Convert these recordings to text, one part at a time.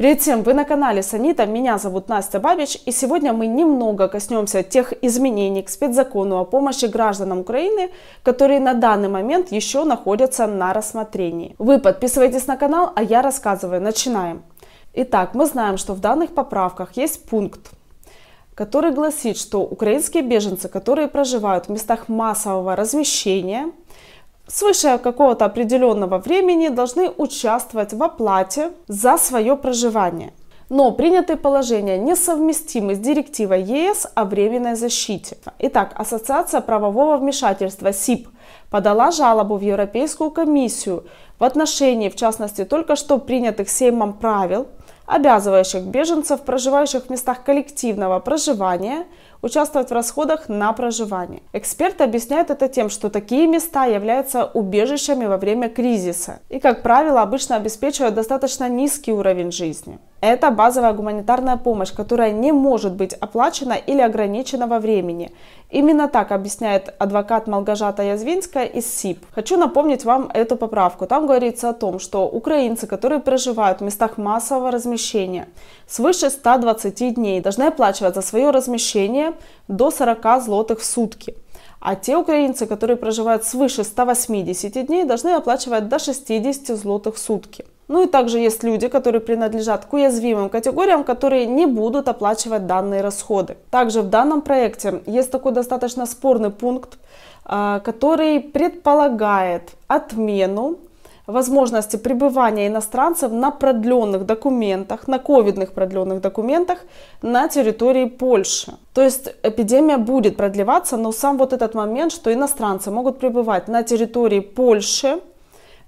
Привет всем! Вы на канале Санита, меня зовут Настя Бабич, и сегодня мы немного коснемся тех изменений к спецзакону о помощи гражданам Украины, которые на данный момент еще находятся на рассмотрении. Вы подписывайтесь на канал, а я рассказываю. Начинаем! Итак, мы знаем, что в данных поправках есть пункт, который гласит, что украинские беженцы, которые проживают в местах массового размещения, свыше какого-то определенного времени должны участвовать в оплате за свое проживание. Но принятые положения несовместимы с директивой ЕС о временной защите. Итак, Ассоциация правового вмешательства СИП подала жалобу в Европейскую комиссию в отношении, в частности, только что принятых Сеймом правил обязывающих беженцев, проживающих в местах коллективного проживания, участвовать в расходах на проживание. Эксперты объясняют это тем, что такие места являются убежищами во время кризиса и, как правило, обычно обеспечивают достаточно низкий уровень жизни. Это базовая гуманитарная помощь, которая не может быть оплачена или ограничена во времени. Именно так объясняет адвокат Малгажата Язвинская из СИП. Хочу напомнить вам эту поправку. Там говорится о том, что украинцы, которые проживают в местах массового размещения свыше 120 дней, должны оплачивать за свое размещение до 40 злотых в сутки. А те украинцы, которые проживают свыше 180 дней, должны оплачивать до 60 злотых в сутки. Ну и также есть люди, которые принадлежат к уязвимым категориям, которые не будут оплачивать данные расходы. Также в данном проекте есть такой достаточно спорный пункт, а, который предполагает отмену возможности пребывания иностранцев на продленных документах, на ковидных продленных документах на территории Польши. То есть эпидемия будет продлеваться, но сам вот этот момент, что иностранцы могут пребывать на территории Польши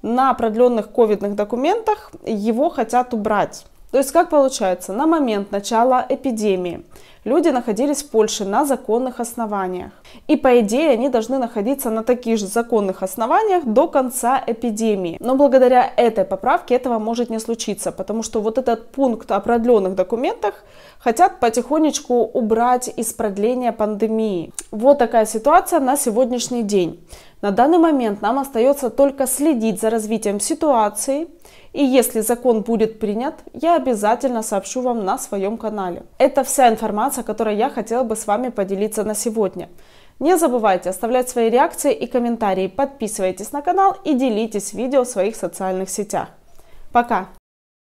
на определенных ковидных документах его хотят убрать. То есть как получается, на момент начала эпидемии люди находились в Польше на законных основаниях. И по идее они должны находиться на таких же законных основаниях до конца эпидемии. Но благодаря этой поправке этого может не случиться, потому что вот этот пункт о продленных документах хотят потихонечку убрать из продления пандемии. Вот такая ситуация на сегодняшний день. На данный момент нам остается только следить за развитием ситуации. И если закон будет принят, я обязательно сообщу вам на своем канале. Это вся информация нюанса, который я хотела бы с вами поделиться на сегодня. Не забывайте оставлять свои реакции и комментарии, подписывайтесь на канал и делитесь видео в своих социальных сетях. Пока!